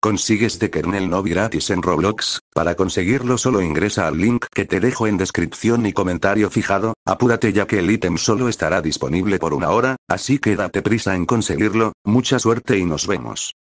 Consigues de Kernel no gratis en Roblox, para conseguirlo solo ingresa al link que te dejo en descripción y comentario fijado, apúrate ya que el ítem solo estará disponible por una hora, así que date prisa en conseguirlo, mucha suerte y nos vemos.